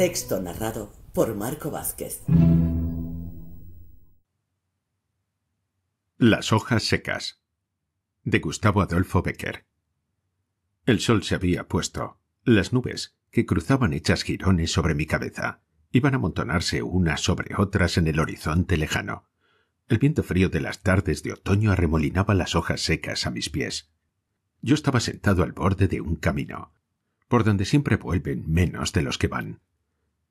Texto narrado por Marco Vázquez. Las hojas secas. De Gustavo Adolfo Becker. El sol se había puesto. Las nubes, que cruzaban hechas girones sobre mi cabeza, iban a amontonarse unas sobre otras en el horizonte lejano. El viento frío de las tardes de otoño arremolinaba las hojas secas a mis pies. Yo estaba sentado al borde de un camino, por donde siempre vuelven menos de los que van.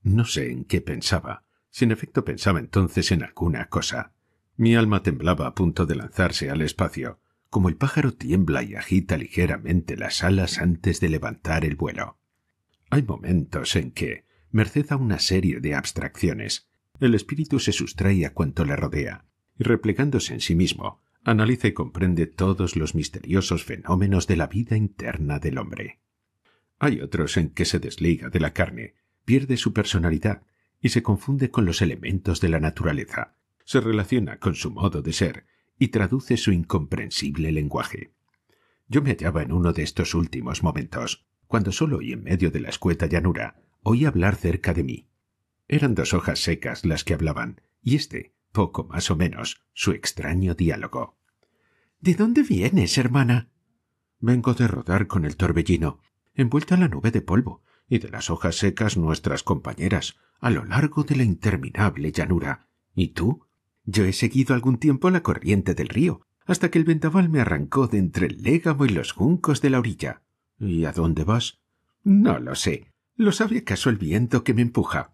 No sé en qué pensaba. sin efecto pensaba entonces en alguna cosa. Mi alma temblaba a punto de lanzarse al espacio, como el pájaro tiembla y agita ligeramente las alas antes de levantar el vuelo. Hay momentos en que, merced a una serie de abstracciones, el espíritu se sustrae a cuanto le rodea, y replegándose en sí mismo, analiza y comprende todos los misteriosos fenómenos de la vida interna del hombre. Hay otros en que se desliga de la carne pierde su personalidad y se confunde con los elementos de la naturaleza, se relaciona con su modo de ser y traduce su incomprensible lenguaje. Yo me hallaba en uno de estos últimos momentos, cuando solo y en medio de la escueta llanura oí hablar cerca de mí. Eran dos hojas secas las que hablaban, y este, poco más o menos, su extraño diálogo. ¿De dónde vienes, hermana? Vengo de rodar con el torbellino, envuelta en la nube de polvo, y de las hojas secas nuestras compañeras a lo largo de la interminable llanura. ¿Y tú? Yo he seguido algún tiempo la corriente del río, hasta que el vendaval me arrancó de entre el légamo y los juncos de la orilla. ¿Y a dónde vas? No lo sé. ¿Lo sabe acaso el viento que me empuja?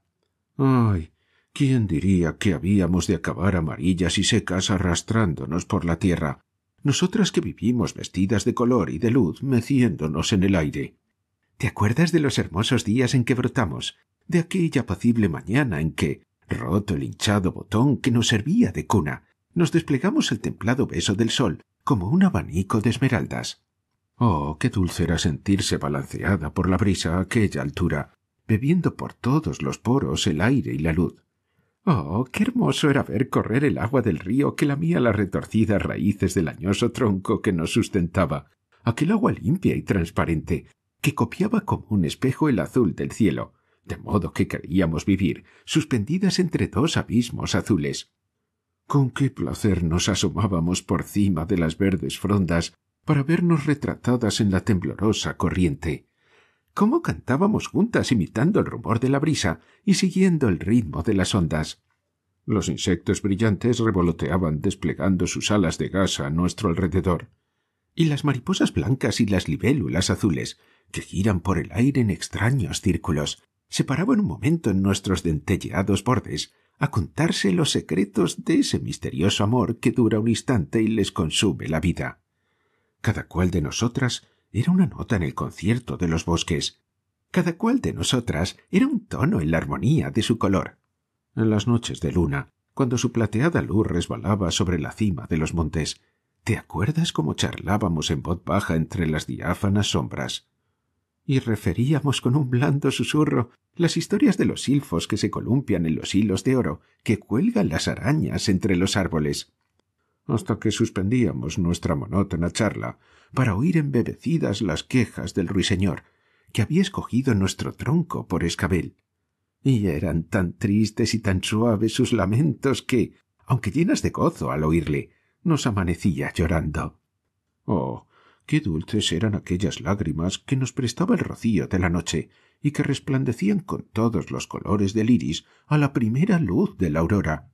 Ay. ¿Quién diría que habíamos de acabar amarillas y secas arrastrándonos por la tierra? Nosotras que vivimos vestidas de color y de luz, meciéndonos en el aire. ¿Te acuerdas de los hermosos días en que brotamos? De aquella apacible mañana en que, roto el hinchado botón que nos servía de cuna, nos desplegamos el templado beso del sol como un abanico de esmeraldas. Oh, qué dulce era sentirse balanceada por la brisa a aquella altura, bebiendo por todos los poros el aire y la luz. Oh, qué hermoso era ver correr el agua del río que lamía las retorcidas raíces del añoso tronco que nos sustentaba, aquel agua limpia y transparente, que copiaba como un espejo el azul del cielo, de modo que creíamos vivir suspendidas entre dos abismos azules. Con qué placer nos asomábamos por cima de las verdes frondas para vernos retratadas en la temblorosa corriente. Cómo cantábamos juntas imitando el rumor de la brisa y siguiendo el ritmo de las ondas. Los insectos brillantes revoloteaban desplegando sus alas de gasa a nuestro alrededor, y las mariposas blancas y las libélulas azules que giran por el aire en extraños círculos, se paraban un momento en nuestros dentelleados bordes a contarse los secretos de ese misterioso amor que dura un instante y les consume la vida. Cada cual de nosotras era una nota en el concierto de los bosques. Cada cual de nosotras era un tono en la armonía de su color. En las noches de luna, cuando su plateada luz resbalaba sobre la cima de los montes, ¿te acuerdas cómo charlábamos en voz baja entre las diáfanas sombras? y referíamos con un blando susurro las historias de los silfos que se columpian en los hilos de oro que cuelgan las arañas entre los árboles, hasta que suspendíamos nuestra monótona charla para oír embebecidas las quejas del ruiseñor, que había escogido nuestro tronco por escabel. Y eran tan tristes y tan suaves sus lamentos que, aunque llenas de gozo al oírle, nos amanecía llorando. Oh, Qué dulces eran aquellas lágrimas que nos prestaba el rocío de la noche y que resplandecían con todos los colores del iris a la primera luz de la aurora.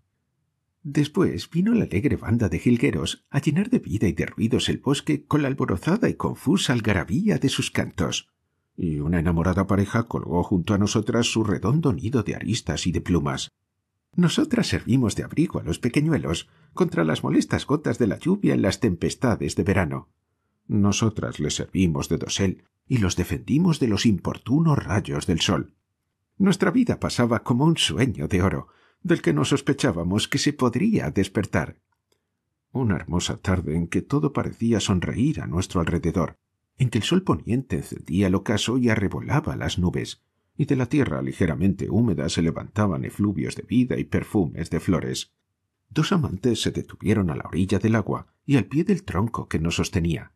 Después vino la alegre banda de jilgueros a llenar de vida y de ruidos el bosque con la alborozada y confusa algarabía de sus cantos. Y una enamorada pareja colgó junto a nosotras su redondo nido de aristas y de plumas. Nosotras servimos de abrigo a los pequeñuelos contra las molestas gotas de la lluvia en las tempestades de verano. Nosotras les servimos de dosel y los defendimos de los importunos rayos del sol. Nuestra vida pasaba como un sueño de oro, del que no sospechábamos que se podría despertar. Una hermosa tarde en que todo parecía sonreír a nuestro alrededor, en que el sol poniente encendía el ocaso y arrebolaba las nubes, y de la tierra ligeramente húmeda se levantaban efluvios de vida y perfumes de flores. Dos amantes se detuvieron a la orilla del agua y al pie del tronco que nos sostenía.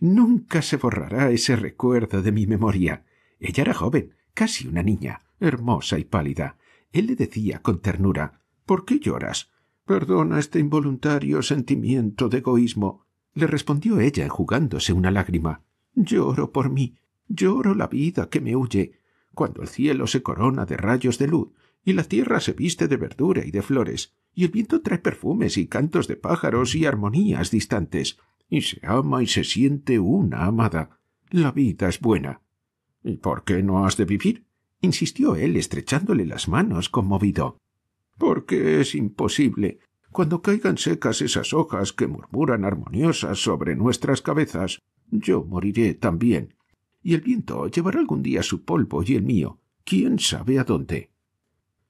Nunca se borrará ese recuerdo de mi memoria. Ella era joven, casi una niña, hermosa y pálida. Él le decía con ternura ¿Por qué lloras? Perdona este involuntario sentimiento de egoísmo. Le respondió ella enjugándose una lágrima. Lloro por mí, lloro la vida que me huye. Cuando el cielo se corona de rayos de luz, y la tierra se viste de verdura y de flores, y el viento trae perfumes y cantos de pájaros y armonías distantes, y se ama y se siente una amada. La vida es buena. ¿Y por qué no has de vivir? insistió él, estrechándole las manos conmovido. Porque es imposible. Cuando caigan secas esas hojas que murmuran armoniosas sobre nuestras cabezas, yo moriré también. Y el viento llevará algún día su polvo y el mío, quién sabe a dónde.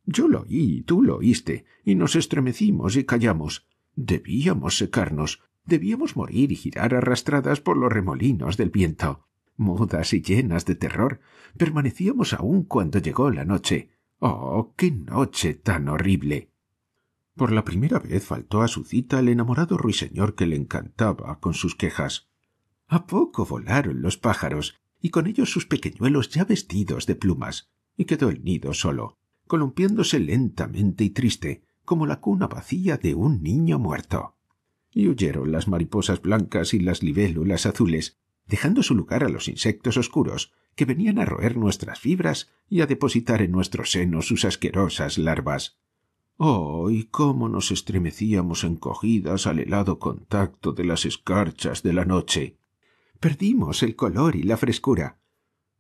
Yo lo oí, tú lo oíste, y nos estremecimos y callamos. Debíamos secarnos, debíamos morir y girar arrastradas por los remolinos del viento. Mudas y llenas de terror, permanecíamos aún cuando llegó la noche. ¡Oh, qué noche tan horrible! Por la primera vez faltó a su cita el enamorado ruiseñor que le encantaba con sus quejas. A poco volaron los pájaros, y con ellos sus pequeñuelos ya vestidos de plumas, y quedó el nido solo, columpiándose lentamente y triste, como la cuna vacía de un niño muerto y huyeron las mariposas blancas y las libélulas azules, dejando su lugar a los insectos oscuros que venían a roer nuestras fibras y a depositar en nuestro seno sus asquerosas larvas. Oh, y cómo nos estremecíamos encogidas al helado contacto de las escarchas de la noche. Perdimos el color y la frescura.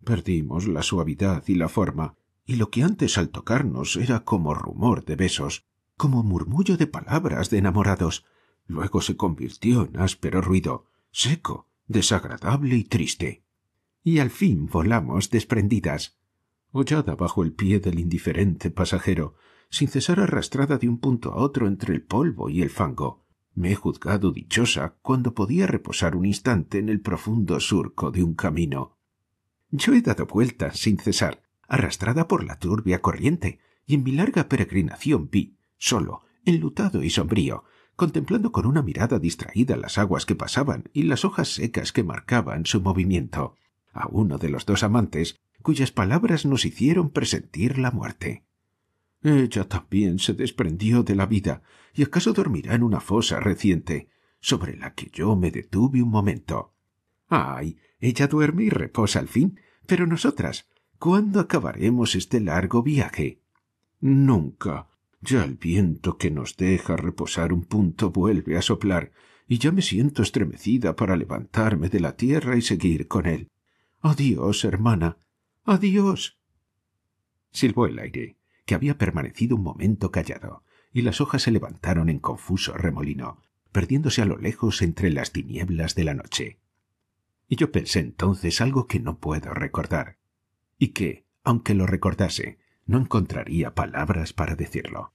Perdimos la suavidad y la forma, y lo que antes al tocarnos era como rumor de besos, como murmullo de palabras de enamorados, Luego se convirtió en áspero ruido, seco, desagradable y triste. Y al fin volamos desprendidas, hollada bajo el pie del indiferente pasajero, sin cesar arrastrada de un punto a otro entre el polvo y el fango. Me he juzgado dichosa cuando podía reposar un instante en el profundo surco de un camino. Yo he dado vueltas sin cesar, arrastrada por la turbia corriente, y en mi larga peregrinación vi, solo, enlutado y sombrío, contemplando con una mirada distraída las aguas que pasaban y las hojas secas que marcaban su movimiento, a uno de los dos amantes cuyas palabras nos hicieron presentir la muerte. Ella también se desprendió de la vida, y acaso dormirá en una fosa reciente, sobre la que yo me detuve un momento. Ay, ella duerme y reposa al fin, pero nosotras, ¿cuándo acabaremos este largo viaje? Nunca, ya el viento que nos deja reposar un punto vuelve a soplar, y ya me siento estremecida para levantarme de la tierra y seguir con él. Adiós, hermana. Adiós. Silbó el aire, que había permanecido un momento callado, y las hojas se levantaron en confuso remolino, perdiéndose a lo lejos entre las tinieblas de la noche. Y yo pensé entonces algo que no puedo recordar, y que, aunque lo recordase, no encontraría palabras para decirlo.